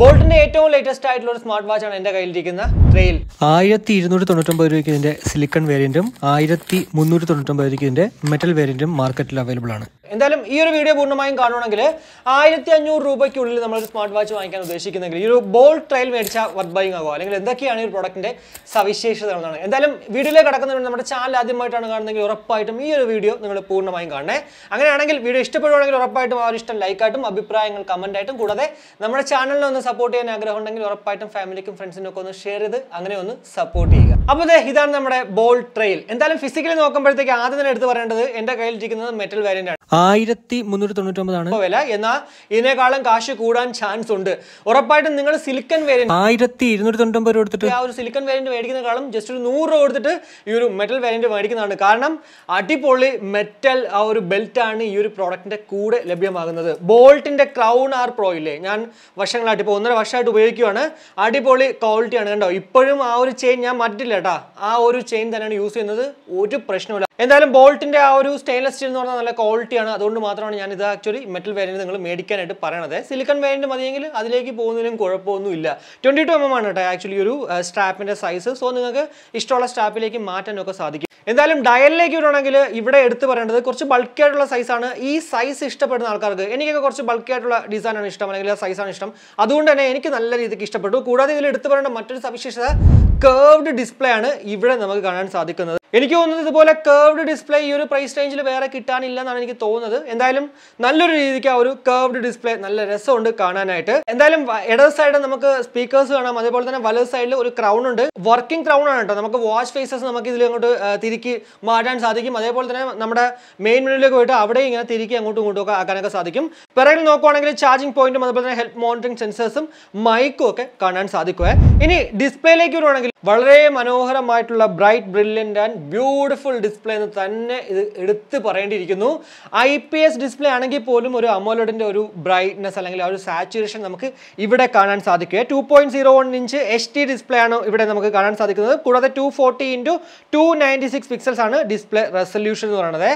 ബോൾട്ടിന്റെ ഏറ്റവും ലേറ്റസ്റ്റ് ആയിട്ടുള്ള ഒരു സ്മാർട്ട് വാച്ച് ആണ് എന്റെ കയ്യിലിരിക്കുന്ന ട്രെയിൽ ആയിരത്തി ഇരുന്നൂറ്റി തൊണ്ണൂറ്റി ഒമ്പത് രൂപയ്ക്ക് ഇതിന്റെ സിലിക്കൺ വേരിയന്റും ആയിരത്തി മുന്നൂറ്റി തൊണ്ണൂറ്റി ഒമ്പത് രൂപയ്ക്ക് ഇതിന്റെ മെറ്റൽ വേരിയന്റും മാർക്കറ്റിൽ അവൈലബിൾ ആണ് എന്തായാലും ഈ ഒരു വീഡിയോ പൂർണ്ണമായും കാണണമെങ്കിൽ ആയിരത്തി അഞ്ഞൂറ് രൂപയ്ക്കുള്ളിൽ നമ്മൾ സ്മാർട്ട് വാച്ച് വാങ്ങിക്കാൻ ഉദ്ദേശിക്കുന്നെങ്കിൽ ഈ ഒരു ബോൾ ട്രയൽ മേടിച്ച വർത്ത് ബൈങ് ആകുമോ അല്ലെങ്കിൽ എന്തൊക്കെയാണ് ഈ പ്രോഡക്റ്റിൻ്റെ സവിശേഷതകളാണ് എന്തായാലും വീഡിയോയിലേക്ക് കടക്കുന്നതിന് നമ്മുടെ ചാനൽ ആദ്യമായിട്ടാണ് കാണുന്നതെങ്കിൽ ഉറപ്പായിട്ടും ഈ ഒരു വീഡിയോ നിങ്ങൾ പൂർണ്ണമായും കാണണേ അങ്ങനെയാണെങ്കിൽ വീഡിയോ ഇഷ്ടപ്പെടുവാണെങ്കിൽ ഉറപ്പായിട്ടും ആ ഒരു ഇഷ്ടം ലൈക്കായിട്ടും അഭിപ്രായങ്ങൾ കമൻറ്റായിട്ടും കൂടാതെ നമ്മുടെ ചാനലിനെ ഒന്ന് സപ്പോർട്ട് ചെയ്യാൻ ആഗ്രഹം ഉണ്ടെങ്കിൽ ഉറപ്പായിട്ടും ഫാമിലിക്കും ഫ്രണ്ട്സിനും ഒക്കെ ഒന്ന് ഷെയർ ചെയ്ത് അങ്ങനെ ഒന്ന് സപ്പോർട്ട് ചെയ്യുക അപ്പോൾ അതെ ഇതാണ് നമ്മുടെ ബോൾ ട്രെയിൽ എന്തായാലും ഫിസിക്കലി നോക്കുമ്പോഴത്തേക്ക് ആദ്യം തന്നെ എടുത്ത് പറയേണ്ടത് എൻ്റെ ഇരിക്കുന്നത് മെറ്റൽ വേരിയൻ്റ് ആണ് ആയിരത്തി മുന്നൂറ്റി തൊണ്ണൂറ്റൊമ്പതാണ് വില എന്നാൽ ഇതിനേക്കാളും കാശ് കൂടാൻ ചാൻസ് ഉണ്ട് ഉറപ്പായിട്ടും നിങ്ങൾ സിലിക്കൻ വേരിയന്റ് ആയിരത്തി ഇരുന്നൂറ്റി തൊണ്ണൂറ്റി രൂപ എടുത്തിട്ട് ആ ഒരു സിലിക്കൻ വേരിയന്റ് മേടിക്കുന്നതിനേക്കാളും ജസ്റ്റ് ഒരു നൂറ് രൂപ കൊടുത്തിട്ട് ഈ ഒരു മെറ്റൽ വേരിയന്റ് മേടിക്കുന്നതാണ് കാരണം അടിപൊളി മെറ്റൽ ആ ഒരു ബെൽറ്റ് ആണ് ഈ ഒരു പ്രോഡക്റ്റിന്റെ കൂടെ ലഭ്യമാകുന്നത് ബോൾട്ടിന്റെ ക്രൗൺ ആർ പ്രോ ഇല്ലേ ഞാൻ വർഷങ്ങളായിട്ട് ഇപ്പോൾ ഒന്നര വർഷമായിട്ട് ഉപയോഗിക്കുകയാണ് അടിപൊളി ക്വാളിറ്റിയാണ് കണ്ടോ ഇപ്പോഴും ആ ഒരു ചെയിൻ ഞാൻ മാറ്റില്ല കേട്ടാ ആ ഒരു ചെയിൻ തന്നെയാണ് യൂസ് ചെയ്യുന്നത് ഒരു പ്രശ്നമില്ല എന്തായാലും ബോൾട്ടിൻ്റെ ആ ഒരു സ്റ്റെയിൻലെസ് സ്റ്റീൽ എന്ന് പറഞ്ഞാൽ നല്ല ക്വാളിറ്റിയാണ് അതുകൊണ്ട് മാത്രമാണ് ഞാൻ ഇത് ആക്ച്വലി മെറ്റൽ വേരിയൻറ്റ് നിങ്ങൾ മേടിക്കാനായിട്ട് പറയണത് സിലിക്കൺ വേരിയൻറ്റ് മതിയെങ്കിൽ അതിലേക്ക് പോകുന്നതിനും കുഴപ്പമൊന്നുമില്ല ട്വൻറ്റി ടു എം എം ആണ് കേട്ടോ ആക്ച്വലി ഒരു സ്ട്രാപ്പിൻ്റെ സൈസ് സോ നിങ്ങൾക്ക് ഇഷ്ടമുള്ള സ്ട്രാപ്പിലേക്ക് മാറ്റാനൊക്കെ സാധിക്കും എന്തായാലും ഡയലിലേക്ക് വരുവാണെങ്കിൽ ഇവിടെ എടുത്തു പറയേണ്ടത് കുറച്ച് ബൾക്കി ആയിട്ടുള്ള സൈസാണ് ഈ സൈസ് ഇഷ്ടപ്പെടുന്ന ആൾക്കാർക്ക് എനിക്കൊക്കെ കുറച്ച് ബൾക്കി ആയിട്ടുള്ള ഡിസൈനാണ് ഇഷ്ടം അല്ലെങ്കിൽ സൈസാണ് ഇഷ്ടം അതുകൊണ്ട് തന്നെ എനിക്ക് നല്ല രീതിക്ക് ഇഷ്ടപ്പെട്ടു കൂടാതെ ഇതിൽ എടുത്തു പറയേണ്ട മറ്റൊരു സവിശേഷത കേർവ്ഡ് ഡിസ്പ്ലേ ആണ് ഇവിടെ നമുക്ക് കാണാൻ സാധിക്കുന്നത് എനിക്ക് തോന്നുന്നത് ഇതുപോലെ കേർവ്ഡ് ഡിസ്പ്ലേ ഈ ഒരു പ്രൈസ് റേഞ്ചിൽ വേറെ കിട്ടാനില്ല എന്നാണ് എനിക്ക് തോന്നുന്നത് എന്തായാലും നല്ലൊരു രീതിക്ക് ആ ഒരു കേർവ്ഡ് ഡിസ്പ്ലേ നല്ല രസമുണ്ട് കാണാനായിട്ട് എന്തായാലും ഇടത് സൈഡ് നമുക്ക് സ്പീക്കേഴ്സ് കാണാം അതേപോലെ തന്നെ വലത് സൈഡിൽ ഒരു ക്രൗൺ ഉണ്ട് വർക്കിംഗ് ക്രൗൺ ആണ് കേട്ടോ നമുക്ക് വാച്ച് ഫേസസ് നമുക്ക് ഇതിൽ അങ്ങോട്ട് തിരിക്കി മാറ്റാൻ സാധിക്കും അതേപോലെ തന്നെ നമ്മുടെ മെയിൻ മെനുവിലേക്ക് പോയിട്ട് അവിടെ ഇങ്ങനെ തിരിക്കി അങ്ങോട്ടും ഇങ്ങോട്ടും ഒക്കെ ആക്കാനൊക്കെ സാധിക്കും പിറകിൽ നോക്കുവാണെങ്കിൽ ചാർജിങ് പോയിന്റും അതുപോലെ തന്നെ ഹെൽപ്പ് മോണിറ്ററിംഗ് സെൻസേഴ്സും മൈക്കും ഒക്കെ കാണാൻ സാധിക്കുമേ ഇനി ഡിസ്പ്ലേയിലേക്ക് വരുവാണെങ്കിൽ വളരെ മനോഹരമായിട്ടുള്ള bright brilliant and beautiful display എന്ന് തന്നെ ഇത് എടുത്ത് പറയേണ്ടിയിരിക്കുന്നു ഐ പി എസ് ഡിസ്പ്ലേ ആണെങ്കിൽ പോലും ഒരു അമോലോഡിൻ്റെ ഒരു ബ്രൈറ്റ്നെസ് അല്ലെങ്കിൽ ആ ഒരു സാച്ചുറേഷൻ നമുക്ക് ഇവിടെ കാണാൻ സാധിക്കുക two point zero one inch H D display ആണ് ഇവിടെ നമുക്ക് കാണാൻ സാധിക്കുന്നത് കൂടാതെ two forty into two ninety six pixels ആണ് ഡിസ്പ്ലേ റെസൊല്യൂഷൻ എന്ന് പറയുന്നത്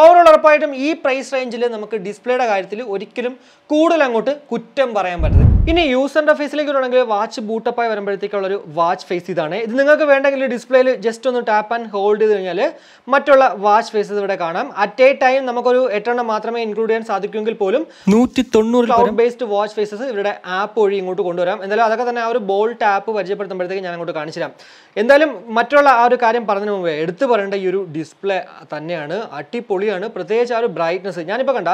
ഓവറോൾ ഉറപ്പായിട്ടും ഈ പ്രൈസ് റേഞ്ചിൽ നമുക്ക് ഡിസ്പ്ലേയുടെ കാര്യത്തിൽ ഒരിക്കലും കൂടുതൽ അങ്ങോട്ട് കുറ്റം പറയാൻ പറ്റുന്നത് ഇനി യൂസറിന്റെ ഫേസിലേക്ക് വരണമെങ്കിൽ വാച്ച് ബൂട്ടപ്പായി വരുമ്പോഴത്തേക്കുള്ള ഒരു വാച്ച് ഫേസ് ഇതാണ് ഇത് നിങ്ങൾക്ക് വേണ്ടെങ്കിൽ ഡിസ്പ്ലേയിൽ ജസ്റ്റ് ഒന്ന് ടാപ്പ് ആൻഡ് ഹോൾഡ് ചെയ്ത് കഴിഞ്ഞാൽ മറ്റുള്ള വാച്ച് ഫേസസ് ഇവിടെ കാണാം അറ്റ് എ ടൈം നമുക്കൊരു എട്ടെണ്ണം മാത്രമേ ഇൻക്ലൂഡ് ചെയ്യാൻ സാധിക്കുമെങ്കിൽ പോലും നൂറ്റി തൊണ്ണൂറ് ബേസ്ഡ് വാച്ച് ഫേസസ് ഇവരുടെ ആപ്പ് വഴി ഇങ്ങോട്ട് കൊണ്ടുവരാം എന്തായാലും അതൊക്കെ തന്നെ ആ ഒരു ബോൾട്ട് ആപ്പ് പരിചയപ്പെടുത്തുമ്പോഴത്തേക്ക് ഞാൻ അങ്ങോട്ട് കാണിച്ചു തരാം എന്തായാലും മറ്റുള്ള ആ ഒരു കാര്യം പറഞ്ഞതിന് മുമ്പേ എടുത്തു പറയേണ്ട ഈ ഒരു ഡിസ്പ്ലേ തന്നെയാണ് അടിപൊളിയാണ് പ്രത്യേകിച്ച് ആ ഒരു ബ്രൈറ്റ്നസ് ഞാനിപ്പോൾ കണ്ട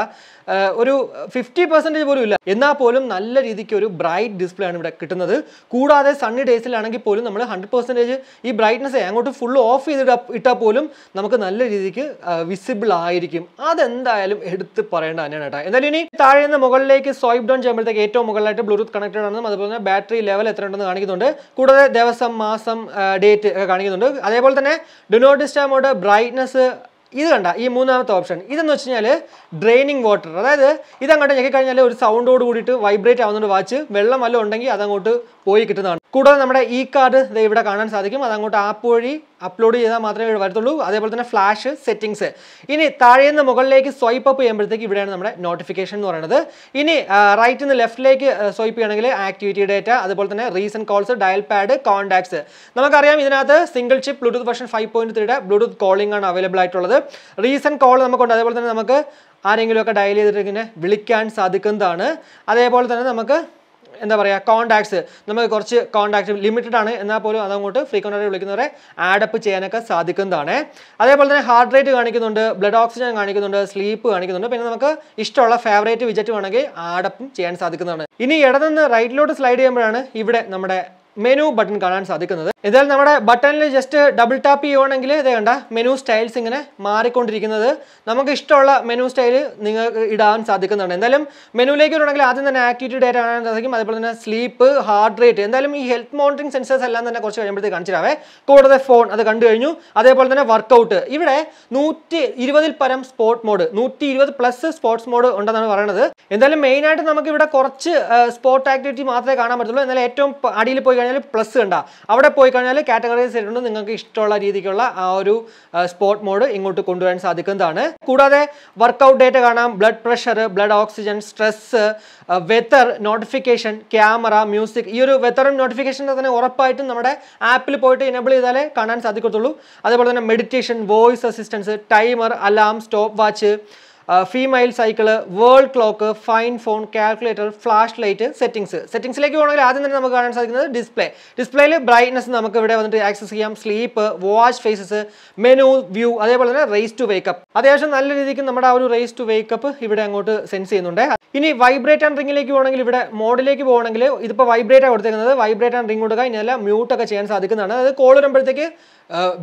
ഒരു ഫിഫ്റ്റി പോലും ഇല്ല എന്നാൽ പോലും നല്ല രീതിക്ക് ഒരു ബ്രൈറ്റ് ഡിസ്പ്ലേ ആണ് ഇവിടെ കിട്ടുന്നത് കൂടാതെ സണ്ണി ഡേയ്സിലാണെങ്കിൽ പോലും നമ്മൾ ഹൺഡ്രഡ് പെർസെൻറ്റേജ് ഈ ബ്രൈറ്റ്നെസ് അങ്ങോട്ട് ഫുൾ ഓഫ് ചെയ്തിട്ട് ഇട്ടാൽ പോലും നമുക്ക് നല്ല രീതിക്ക് വിസിബിൾ ആയിരിക്കും അതെന്തായാലും എടുത്ത് പറയേണ്ട തന്നെയാണ് കേട്ടോ എന്തായാലും ഇനി താഴെ നിന്ന് മുകളിലേക്ക് സ്വൈപ്പ് ഡൗൺ ചെയ്യുമ്പോഴത്തേക്ക് ഏറ്റവും മുകളിലായിട്ട് ബ്ലൂടൂത്ത് കണക്റ്റഡ് ആണെന്നും അതുപോലെ തന്നെ ബാറ്ററി ലെവൽ എത്ര ഉണ്ടെന്ന് കാണിക്കുന്നുണ്ട് കൂടാതെ ദിവസം മാസം ഡേറ്റ് ഒക്കെ കാണിക്കുന്നുണ്ട് അതേപോലെ തന്നെ ഡു നോട്ട് ബ്രൈറ്റ്നസ് ഇത് കണ്ട ഈ മൂന്നാമത്തെ ഓപ്ഷൻ ഇതെന്ന് വെച്ച് കഴിഞ്ഞാൽ ഡ്രെയിനിങ് വാട്ടർ അതായത് ഇതങ്ങോട്ട് ഞെക്കി കഴിഞ്ഞാൽ ഒരു സൗണ്ടോട് കൂടിയിട്ട് വൈബ്രേറ്റ് ആവുന്നുണ്ട് വാച്ച് വെള്ളം വല്ലതും ഉണ്ടെങ്കിൽ അതങ്ങോട്ട് പോയി കിട്ടുന്നതാണ് കൂടാതെ നമ്മുടെ ഇ കാർഡ് ഇവിടെ കാണാൻ സാധിക്കും അതങ്ങോട്ട് ആപ്പ് വഴി അപ്ലോഡ് ചെയ്താൽ മാത്രമേ ഇവിടെ വരത്തുള്ളൂ അതേപോലെ തന്നെ ഫ്ലാഷ് സെറ്റിങ്സ് ഇനി താഴേന്ന് മുകളിലേക്ക് സ്വൈപ്പ് അപ്പ് ചെയ്യുമ്പോഴത്തേക്ക് ഇവിടെയാണ് നമ്മുടെ നോട്ടിഫിക്കേഷൻ എന്ന് പറയുന്നത് ഇനി റൈറ്റിൽ നിന്ന് ലെഫ്റ്റിലേക്ക് സ്വൈപ്പ് ചെയ്യണമെങ്കിൽ ആക്ടിവിറ്റി ഡേറ്റ അതുപോലെ തന്നെ recent calls dial pad contacts നമുക്കറിയാം ഇതിനകത്ത് single chip Bluetooth version five point ത്രീയുടെ ബ്ലൂടൂത്ത് കോളിംഗ് ആണ് അവൈലബിൾ ആയിട്ടുള്ളത് റീസെൻറ്റ് കോൾ നമുക്കുണ്ട് അതേപോലെ തന്നെ നമുക്ക് ആരെങ്കിലുമൊക്കെ ഡയൽ ചെയ്തിട്ട് ഇങ്ങനെ വിളിക്കാൻ സാധിക്കുന്നതാണ് അതേപോലെ തന്നെ നമുക്ക് എന്താ പറയുക കോൺടാക്ട്സ് നമുക്ക് കുറച്ച് കോൺടാക്ട് ലിമിറ്റഡ് ആണ് എന്നാൽ പോലും അതങ്ങോട്ട് ഫ്രീക്വൻ്റ് ആയിട്ട് വിളിക്കുന്നവരെ ആഡപ്പ് ചെയ്യാനൊക്കെ സാധിക്കുന്നതാണ് അതേപോലെ തന്നെ ഹാർട്ട് റേറ്റ് കാണിക്കുന്നുണ്ട് ബ്ലഡ് ഓക്സിജൻ കാണിക്കുന്നുണ്ട് സ്ലീപ്പ് കാണിക്കുന്നുണ്ട് പിന്നെ നമുക്ക് ഇഷ്ടമുള്ള ഫേവറേറ്റ് വിജറ്റ് വേണമെങ്കിൽ ആഡപ്പും ചെയ്യാൻ സാധിക്കുന്നതാണ് ഇനി ഇടതുനിന്ന് റൈറ്റിലോട്ട് സ്ലൈഡ് ചെയ്യുമ്പോഴാണ് ഇവിടെ നമ്മുടെ മെനു ബട്ടൺ കാണാൻ സാധിക്കുന്നത് ഇതിൽ നമ്മുടെ ബട്ടണിൽ ജസ്റ്റ് ഡബിൾ ടാപ്പ് ചെയ്യുവാണെങ്കിൽ ഇത് കണ്ട മെനു സ്റ്റൈൽസ് ഇങ്ങനെ മാറിക്കൊണ്ടിരിക്കുന്നത് നമുക്ക് ഇഷ്ടമുള്ള മെനു സ്റ്റൈൽ നിങ്ങൾക്ക് ഇടാൻ സാധിക്കുന്നതാണ് എന്തായാലും മെനുവിലേക്ക് വരുവാണെങ്കിൽ ആദ്യം തന്നെ ആക്ടിവിറ്റി ഡേറ്റ കാണാൻ സാധിക്കും അതുപോലെ തന്നെ സ്ലീപ്പ് ഹാർട്ട് റേറ്റ് എന്തായാലും ഈ ഹെൽത്ത് മോണിറ്ററിംഗ് സെൻസേഴ്സ് എല്ലാം തന്നെ കുറച്ച് കഴിയുമ്പോഴത്തേക്ക് കാണിച്ചിട്ടാവേ കൂടാതെ ഫോൺ അത് കണ്ടു കഴിഞ്ഞു അതേപോലെ തന്നെ വർക്കൗട്ട് ഇവിടെ നൂറ്റി ഇരുപതിൽ പരം സ്പോർട്സ് മോഡ് നൂറ്റി ഇരുപത് പ്ലസ് സ്പോർട്സ് മോഡ് ഉണ്ടെന്നാണ് പറയുന്നത് എന്തായാലും മെയിനായിട്ട് നമുക്ക് ഇവിടെ കുറച്ച് സ്പോർട്സ് ആക്ടിവിറ്റി മാത്രമേ കാണാൻ പറ്റുള്ളൂ എന്നാലും ഏറ്റവും അടിയിൽ പോയി കഴിഞ്ഞാൽ പ്ലസ് കണ്ട അവിടെ പോയി കഴിഞ്ഞാൽ കാറ്റഗറൈസ് ചെയ്തിട്ടുണ്ട് നിങ്ങൾക്ക് ഇഷ്ടമുള്ള രീതിക്കുള്ള ആ ഒരു സ്പോട്ട് മോഡ് ഇങ്ങോട്ട് കൊണ്ടുവരാൻ സാധിക്കുന്നതാണ് കൂടാതെ വർക്കൗട്ട് ഡേറ്റ കാണാം blood pressure blood oxygen stress weather notification camera music ഈ ഒരു വെതറും നോട്ടിഫിക്കേഷൻ്റെ തന്നെ ഉറപ്പായിട്ടും നമ്മുടെ ആപ്പിൽ പോയിട്ട് എനബിൾ ചെയ്താലേ കാണാൻ സാധിക്കത്തുള്ളൂ അതേപോലെ തന്നെ meditation voice assistance timer alarm stopwatch female cycle world clock find phone calculator flashlight settings സെറ്റിംഗ്സിലേക്ക് പോകണമെങ്കിൽ ആദ്യം തന്നെ നമുക്ക് കാണാൻ സാധിക്കുന്നത് ഡിസ്പ്ലേ ഡിസ്പ്ലേയിൽ ബ്രൈറ്റ്നസ് നമുക്ക് ഇവിടെ വന്നിട്ട് ആക്സസ് ചെയ്യാം sleep watch faces menu view അതേപോലെ തന്നെ റേസ് ടു വേക്കപ്പ് അത്യാവശ്യം നല്ല രീതിക്ക് നമ്മുടെ ആ ഒരു റേസ് ടു വേക്കപ്പ് ഇവിടെ അങ്ങോട്ട് സെൻസ് ചെയ്യുന്നുണ്ട് ഇനി വൈബ്രേറ്റ് ആൻഡ് റിംഗിലേക്ക് പോകണമെങ്കിൽ ഇവിടെ മോഡിലേക്ക് പോകണമെങ്കിൽ ഇതിപ്പോൾ വൈബ്രേറ്റ് ആണ് കൊടുത്തേക്കുന്നത് വൈബ്രേറ്റ് ആൻഡ് റിംഗ് കൊടുക്കുക ഇനി എല്ലാം മ്യൂട്ടൊക്കെ ചെയ്യാൻ സാധിക്കുന്നതാണ് അതായത് കോൾ വരുമ്പോഴത്തേക്ക്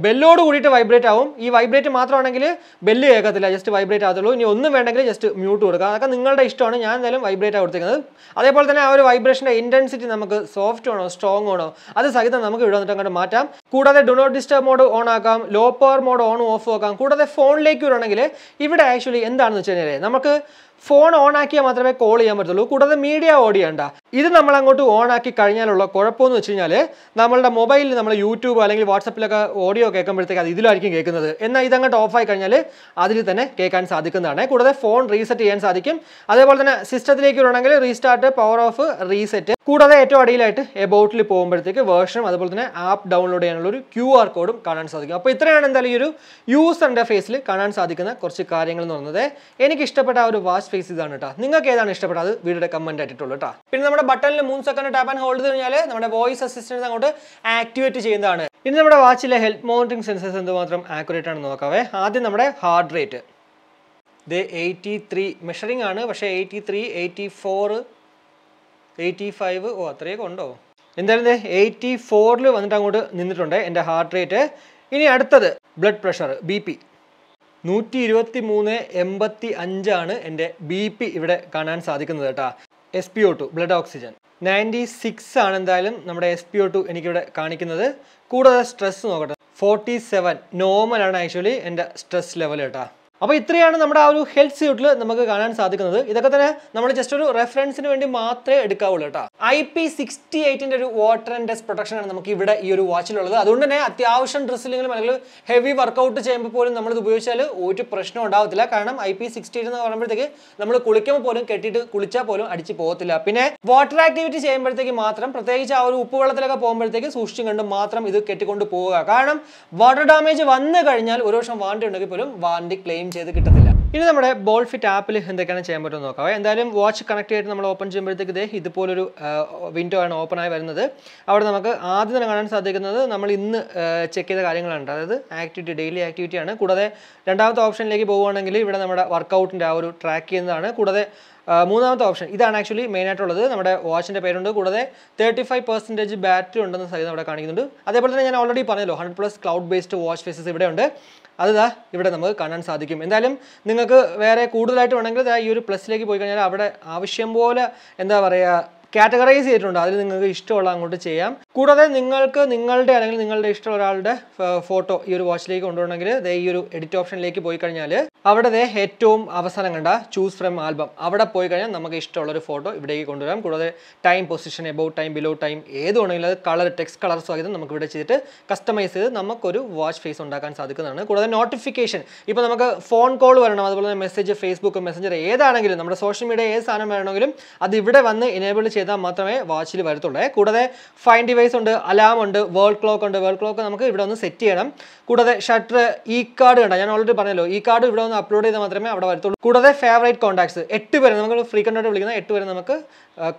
ബെല്ലോട് കൂടിയിട്ട് വൈബ്രേറ്റ് ആവും ഈ വൈബ്രേറ്റ് മാത്രമാണെങ്കിൽ ബെല്ല് കേൾക്കത്തില്ല ജസ്റ്റ് വൈബ്രേറ്റ് ആകത്തുള്ളൂ ഇനി ഒന്നും വേണ്ടെങ്കിൽ ജസ്റ്റ് മ്യൂട്ട് കൊടുക്കുക അതൊക്കെ നിങ്ങളുടെ ഇഷ്ടമാണ് ഞാൻ എന്തായാലും വൈബ്രേറ്റ് ആ കൊടുത്തിരിക്കുന്നത് അതേപോലെ തന്നെ ആ ഒരു വൈബ്രേഷൻ്റെ ഇൻറ്റൻസിറ്റി നമുക്ക് സോഫ്റ്റ് ആണോ സ്ട്രോങ് ആണോ അത് സഹിതം നമുക്ക് ഇവിടെ വന്നിട്ട് അങ്ങോട്ട് മാറ്റാം കൂടാതെ do not disturb mode on ആക്കാം low power mode on off ആക്കാം കൂടാതെ ഫോണിലേക്ക് വരുവാണെങ്കിൽ ഇവിടെ ആക്ച്വലി എന്താണെന്ന് വെച്ച് കഴിഞ്ഞാൽ നമുക്ക് ഫോൺ ഓൺ ആക്കിയാൽ മാത്രമേ കോൾ ചെയ്യാൻ പറ്റുള്ളൂ കൂടാതെ മീഡിയ ഓൺ ചെയ്യണ്ട ഇത് നമ്മൾ അങ്ങോട്ട് ഓൺ ആക്കി കഴിഞ്ഞാലുള്ള കുഴപ്പമെന്ന് വെച്ച് കഴിഞ്ഞാൽ നമ്മളുടെ മൊബൈലിൽ നമ്മൾ യൂട്യൂബ് അല്ലെങ്കിൽ വാട്സപ്പിലൊക്കെ ഓഡിയോ കേൾക്കുമ്പോഴത്തേക്ക് അത് ഇതിലായിരിക്കും കേൾക്കുന്നത് എന്നാൽ ഇതങ്ങോട്ട് ഓഫായി കഴിഞ്ഞാൽ അതിൽ തന്നെ കേൾക്കാൻ സാധിക്കുന്നതാണ് കൂടാതെ ഫോൺ റീസെറ്റ് ചെയ്യാൻ സാധിക്കും അതേപോലെ തന്നെ സിസ്റ്റത്തിലേക്ക് വരണമെങ്കിൽ റീസ്റ്റാർട്ട് പവർ ഓഫ് റീസെറ്റ് കൂടാതെ ഏറ്റവും അടിയിലായിട്ട് എബൌട്ടിൽ പോകുമ്പോഴത്തേക്ക് വേർഷനും അതുപോലെ തന്നെ ആപ്പ് ഡൗൺലോഡ് ചെയ്യാനുള്ള ഒരു ക്യു ആർ കോഡും കാണാൻ സാധിക്കും അപ്പോൾ ഇത്രയാണ് എന്തായാലും ഈ ഒരു യൂസറിൻ്റെ ഫേസിൽ കാണാൻ സാധിക്കുന്ന കുറച്ച് കാര്യങ്ങൾ എന്ന് പറയുന്നത് എനിക്ക് ഇഷ്ടപ്പെട്ട ആ ഒരു വാച്ച് സ്പേസ് ഇതാണ് കേട്ടോ നിങ്ങൾക്ക് ഏതാണ് ഇഷ്ടപ്പെട്ടത് വീഡിയോയുടെ കമന്റ് ആയിട്ടുള്ളൂ കേട്ടോ പിന്നെ നമ്മുടെ ബട്ടണിൽ മൂന്ന് സെക്കൻഡ് ടാപ്പ് ആൻഡ് ഹോൾഡ് ചെയ്ത് കഴിഞ്ഞാൽ നമ്മുടെ വോയിസ് അസിസ്റ്റൻസ് അങ്ങോട്ട് ആക്ടിവേറ്റ് ചെയ്യുന്നതാണ് ഇനി നമ്മുടെ വാച്ചിലെ ഹെൽത്ത് മോണിറ്ററിംഗ് സെൻസേഴ്സ് എന്തുമാത്രം ആക്യുറേറ്റ് ആണെന്ന് നോക്കാവേ ആദ്യം നമ്മുടെ ഹാർട്ട് റേറ്റ് ഇത് എയ്റ്റി ത്രീ മെഷറിംഗ് ആണ് പക്ഷേ eighty three eighty four eighty five ഓ അത്രയൊക്കെ ഉണ്ടോ എന്തായാലും എയ്റ്റി ഫോറിൽ വന്നിട്ട് അങ്ങോട്ട് നിന്നിട്ടുണ്ട് എൻ്റെ ഹാർട്ട് റേറ്റ് ഇനി അടുത്തത് ബ്ലഡ് പ്രഷർ ബി പി നൂറ്റി ഇരുപത്തി മൂന്ന് എൺപത്തി അഞ്ചാണ് എൻ്റെ ബി പി ഇവിടെ കാണാൻ സാധിക്കുന്നത് കേട്ടോ S P O two blood oxygen ninety six ആണ് എന്തായാലും നമ്മുടെ എസ് പി ഒ ടു എനിക്കിവിടെ കാണിക്കുന്നത് കൂടാതെ സ്ട്രെസ് നോക്കട്ടെ ഫോർട്ടി സെവൻ നോർമലാണ് ആക്ച്വലി എൻ്റെ സ്ട്രെസ് ലെവൽ കേട്ടോ അപ്പോൾ ഇത്രയാണ് നമ്മുടെ ആ ഒരു ഹെൽത്ത് സ്യൂട്ടിൽ നമുക്ക് കാണാൻ സാധിക്കുന്നത് ഇതൊക്കെ തന്നെ നമ്മൾ ജസ്റ്റ് ഒരു റെഫറൻസിന് വേണ്ടി മാത്രമേ എടുക്കാവുള്ളൂ കേട്ടോ ഐ പി സിക്സ്റ്റി എയ്റ്റിൻ്റെ ഒരു വാട്ടർ ആൻഡ് ഡസ്റ്റ് പ്രൊട്ടക്ഷൻ ആണ് നമുക്ക് ഇവിടെ ഈ ഒരു വാച്ചിലുള്ളത് അതുകൊണ്ട് തന്നെ അത്യാവശ്യം ഡ്രസ്സിലെങ്കിലും അല്ലെങ്കിൽ ഹെവി വർക്കൗട്ട് ചെയ്യുമ്പോൾ പോലും നമ്മളിത് ഉപയോഗിച്ചാൽ ഒരു പ്രശ്നം ഉണ്ടാവത്തില്ല കാരണം ഐ പി സിക്സ്റ്റി എയ്റ്റ് എന്ന് പറയുമ്പോഴത്തേക്ക് നമ്മൾ കുളിക്കുമ്പോൾ പോലും കെട്ടിയിട്ട് കുളിച്ചാൽ പോലും അടിച്ച് പോകത്തില്ല പിന്നെ വാട്ടർ ആക്ടിവിറ്റി ചെയ്യുമ്പോഴത്തേക്ക് മാത്രം പ്രത്യേകിച്ച് ആ ഒരു ഉപ്പുവെള്ളത്തിലൊക്കെ പോകുമ്പോഴത്തേക്ക് സൂക്ഷിച്ചും കണ്ട് മാത്രം ഇത് കെട്ടിക്കൊണ്ട് പോവുക കാരണം വാട്ടർ ഡാമേജ് വന്നു കഴിഞ്ഞാൽ ഒരു വർഷം വാണ്ടി ഉണ്ടെങ്കിൽ പോലും വാണ്ടി ക്ലെയിം ചെയ്ത് കിട്ടത്തില്ല ഇനി നമ്മുടെ ബോൾ ഫിറ്റ് ആപ്പിൽ എന്തൊക്കെയാണ് ചെയ്യാൻ പറ്റുമെന്ന് നോക്കാം എന്തായാലും വാച്ച് കണക്ട് ചെയ്തിട്ട് നമ്മൾ ഓപ്പൺ ചെയ്യുമ്പോഴത്തേക്ക് ഇതേ ഇതുപോലൊരു വിൻഡോ ആണ് ഓപ്പൺ ആയി വരുന്നത് അവിടെ നമുക്ക് ആദ്യം തന്നെ കാണാൻ സാധിക്കുന്നത് നമ്മൾ ഇന്ന് ചെക്ക് ചെയ്ത കാര്യങ്ങളാണ് അതായത് ആക്ടിവിറ്റി ഡെയിലി ആക്ടിവിറ്റി ആണ് കൂടാതെ രണ്ടാമത്തെ ഓപ്ഷനിലേക്ക് പോവുകയാണെങ്കിൽ ഇവിടെ നമ്മുടെ വർക്കൗട്ടിൻ്റെ ആ ഒരു ട്രാക്ക് ചെയ്യുന്നതാണ് കൂടാതെ മൂന്നാമത്തെ ഓപ്ഷൻ ഇതാണ് ആക്ച്വലി മെയിൻ ആയിട്ടുള്ളത് നമ്മുടെ വാച്ചിൻ്റെ പേരുണ്ട് കൂടാതെ തേർട്ടി ഫൈവ് പെർസെൻറ്റേജ് ബാറ്ററി ഉണ്ടെന്ന് സഹിതം അവിടെ കാണിക്കുന്നുണ്ട് അതേപോലെ തന്നെ ഞാൻ ഓൾറെഡി പറഞ്ഞല്ലോ hundred plus cloud based watch faces ഇവിടെയുണ്ട് അത് ഇവിടെ നമുക്ക് കാണാൻ സാധിക്കും എന്തായാലും നിങ്ങൾക്ക് വേറെ കൂടുതലായിട്ട് വേണമെങ്കിൽ ഈ ഒരു പ്ലസ്സിലേക്ക് പോയി കഴിഞ്ഞാൽ അവിടെ ആവശ്യം പോലെ എന്താ പറയുക കാറ്റഗറൈസ് ചെയ്തിട്ടുണ്ട് അതിൽ നിങ്ങൾക്ക് ഇഷ്ടമുള്ള അങ്ങോട്ട് ചെയ്യാം കൂടാതെ നിങ്ങൾക്ക് നിങ്ങളുടെ അല്ലെങ്കിൽ നിങ്ങളുടെ ഇഷ്ടമുള്ള ഒരാളുടെ ഫോട്ടോ ഈ ഒരു വാച്ചിലേക്ക് കൊണ്ടുവരണമെങ്കിൽ ദേ ഈ ഒരു എഡിറ്റ് ഓപ്ഷനിലേക്ക് പോയി കഴിഞ്ഞാൽ അവിടെ ദേ ഏറ്റവും അവസാനം കണ്ട ചൂസ് ഫ്രം ആൽബം അവിടെ പോയി കഴിഞ്ഞാൽ നമുക്ക് ഇഷ്ടമുള്ള ഒരു ഫോട്ടോ ഇവിടേക്ക് കൊണ്ടുവരാം കൂടാതെ time position above time below time ഏത് വേണമെങ്കിലും അത് കളർ ടെക്സ്റ്റ് കളർ സ്വാഗതം നമുക്ക് ഇവിടെ ചെയ്തിട്ട് കസ്റ്റമൈസ് ചെയ്ത് നമുക്കൊരു വാച്ച് ഫേസ് ഉണ്ടാക്കാൻ സാധിക്കുന്നതാണ് കൂടാതെ നോട്ടിഫിക്കേഷൻ ഇപ്പോൾ നമുക്ക് ഫോൺ കോൾ വരണം അതുപോലെ തന്നെ മെസ്സേജ് ഫേസ്ബുക്ക് മെസ്സഞ്ചർ ഏതാണെങ്കിലും നമ്മുടെ സോഷ്യൽ മീഡിയ ഏത് സാധനം വേണമെങ്കിലും അത് ഇവിടെ വന്ന് എനേബിൾ ചെയ്താൽ മാത്രമേ വാച്ചിൽ വരത്തുള്ളൂ കൂടാതെ ഫൈൻ ഡിവൈസ് ഉണ്ട് അലാം ഉണ്ട് വേൾഡ് ക്ലോക്ക് ഉണ്ട് വേൾഡ് ക്ലോക്ക് നമുക്ക് ഇവിടെ ഒന്ന് സെറ്റ് ചെയ്യണം കൂടാതെ ഷട്ടർ ഈ കാർഡ് കണ്ട ഞാൻ ഓൾറെഡി പറഞ്ഞല്ലോ ഈ കാർഡ് ഇവിടെ ഒന്ന് അപ്ലോഡ് ചെയ്താൽ മാത്രമേ അവിടെ വരത്തുള്ളൂ കൂടാതെ ഫേവറേറ്റ് കോൺടാക്ട്സ് എട്ട് പേരെ നമുക്ക് ഫ്രീക്വൻ്റ് ആയിട്ട് വിളിക്കുന്ന എട്ട് പേരെ നമുക്ക്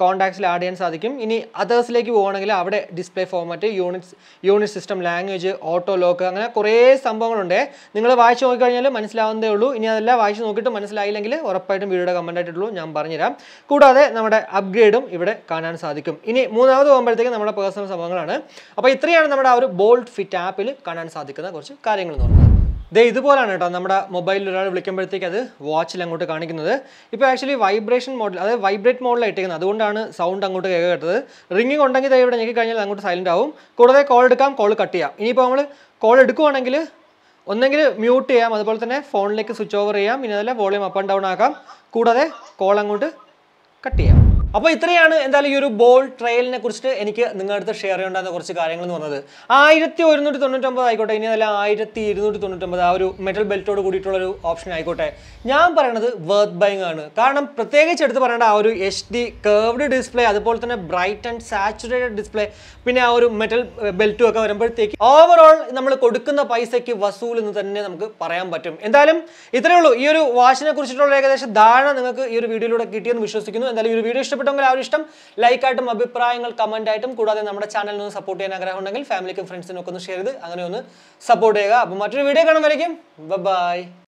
കോണ്ടാക്ട്സിൽ ആഡ് ചെയ്യാൻ സാധിക്കും ഇനി അതേഴ്സിലേക്ക് പോകുകയാണെങ്കിൽ അവിടെ display format units unit system language auto lock അങ്ങനെ കുറേ സംഭവങ്ങളുണ്ട് നിങ്ങൾ വായിച്ച് നോക്കിക്കഴിഞ്ഞാൽ മനസ്സിലാവുന്നതേ ഉള്ളൂ ഇനി അതെല്ലാം വായിച്ച് നോക്കിയിട്ട് മനസ്സിലായില്ലെങ്കിൽ ഉറപ്പായിട്ടും വീഡിയോയുടെ കമൻ്റ് ആയിട്ടുള്ളൂ ഞാൻ പറഞ്ഞുതരാം കൂടാതെ നമ്മുടെ അപ്ഗ്രേഡും ഇവിടെ കാണാൻ സാധിക്കും ഇനി മൂന്നാമത് പോകുമ്പോഴത്തേക്ക് നമ്മുടെ പേഴ്സണൽ സംഭവങ്ങളാണ് അപ്പോൾ ഇത്രയാണ് നമ്മുടെ ആ ഒരു ബോൾഡ് ഫിറ്റ് ആപ്പിൽ കാണാൻ സാധിക്കുന്ന കുറച്ച് കാര്യങ്ങൾ എന്ന് പറയുന്നത് ദേ ഇതുപോലാണ് കേട്ടോ നമ്മുടെ മൊബൈലിൽ ഒരാൾ വിളിക്കുമ്പോഴത്തേക്ക് അത് വാച്ചിൽ അങ്ങോട്ട് കാണിക്കുന്നത് ഇപ്പോൾ ആക്ച്വലി വൈബ്രേഷൻ മോഡൽ അതായത് വൈബ്രേറ്റ് മോഡിലാണ് ഇട്ടിരിക്കുന്നത് അതുകൊണ്ടാണ് സൗണ്ട് അങ്ങോട്ട് കേട്ടത് റിങ്ങിങ് ഉണ്ടെങ്കിൽ ഇവിടെ ഞെക്കി കഴിഞ്ഞാൽ അങ്ങോട്ട് സൈലൻ്റ് ആവും കൂടാതെ കോൾ എടുക്കാം കോൾ കട്ട് ചെയ്യാം ഇനിയിപ്പോൾ നമ്മൾ കോൾ എടുക്കുവാണെങ്കിൽ ഒന്നെങ്കിൽ മ്യൂട്ട് ചെയ്യാം അതുപോലെ തന്നെ ഫോണിലേക്ക് സ്വിച്ച് ഓവർ ചെയ്യാം ഇനി അതല്ല വോളിയം അപ്പ് ആൻഡ് ഡൗൺ ആക്കാം കൂടാതെ കോൾ അങ്ങോട്ട് കട്ട് ചെയ്യാം അപ്പോൾ ഇത്രയാണ് എന്തായാലും ഈ ഒരു ബോൾ ട്രയലിനെ കുറിച്ചിട്ട് എനിക്ക് നിങ്ങളുടെ അടുത്ത് ഷെയർ ചെയ്യേണ്ടെന്ന കുറച്ച് കാര്യങ്ങൾ എന്ന് പറഞ്ഞത് ആയിരത്തി ഒരുന്നൂറ്റി തൊണ്ണൂറ്റൊമ്പത് ആയിക്കോട്ടെ ഇനി അതല്ല ആയിരത്തി ഇരുന്നൂറ്റി തൊണ്ണൂറ്റൊമ്പത് ആ ഒരു മെറ്റൽ ബെൽറ്റോട് കൂടിയിട്ടുള്ള ഒരു ഓപ്ഷൻ ആയിക്കോട്ടെ ഞാൻ പറയണത് വർത്ത് ബൈങ് ആണ് കാരണം പ്രത്യേകിച്ച് എടുത്ത് പറയേണ്ട ആ ഒരു എച്ച് ഡി കേർവ്ഡ് ഡിസ്പ്ലേ അതുപോലെ തന്നെ ബ്രൈറ്റ് ആൻഡ് സാച്ചുറേറ്റഡ് ഡിസ്പ്ലേ പിന്നെ ആ ഒരു മെറ്റൽ ബെൽറ്റും ഒക്കെ വരുമ്പോഴത്തേക്ക് ഓവറോൾ നമ്മൾ കൊടുക്കുന്ന പൈസയ്ക്ക് വസൂൽ എന്ന് തന്നെ നമുക്ക് പറയാൻ പറ്റും എന്തായാലും ഇത്രയേ ഉള്ളൂ ഈ ഒരു വാച്ചിനെ കുറിച്ചിട്ടുള്ള ഏകദേശം ധാരണ നിങ്ങൾക്ക് ഈ ഒരു വീഡിയോയിലൂടെ കിട്ടിയെന്ന് വിശ്വസിക്കുന്നു എന്തായാലും ഈ ഒരു വീഡിയോ ഇഷ്ടപ്പെട്ടു ഇഷ്ടപ്പെട്ടെങ്കിൽ ആ ഒരു ഇഷ്ടം ലൈക്കായിട്ടും അഭിപ്രായങ്ങൾ കമൻറ്റായിട്ടും കൂടാതെ നമ്മുടെ ചാനലിൽ ഒന്ന് സപ്പോർട്ട് ചെയ്യാൻ ആഗ്രഹം ഉണ്ടെങ്കിൽ ഫാമിലിക്കും ഫ്രണ്ട്സിനും ഒക്കെ ഒന്ന് ഷെയർ ചെയ്ത് അങ്ങനെ ഒന്ന് സപ്പോർട്ട് ചെയ്യുക അപ്പോൾ മറ്റൊരു വീഡിയോ കാണാൻ വരയ്ക്കും ബൈ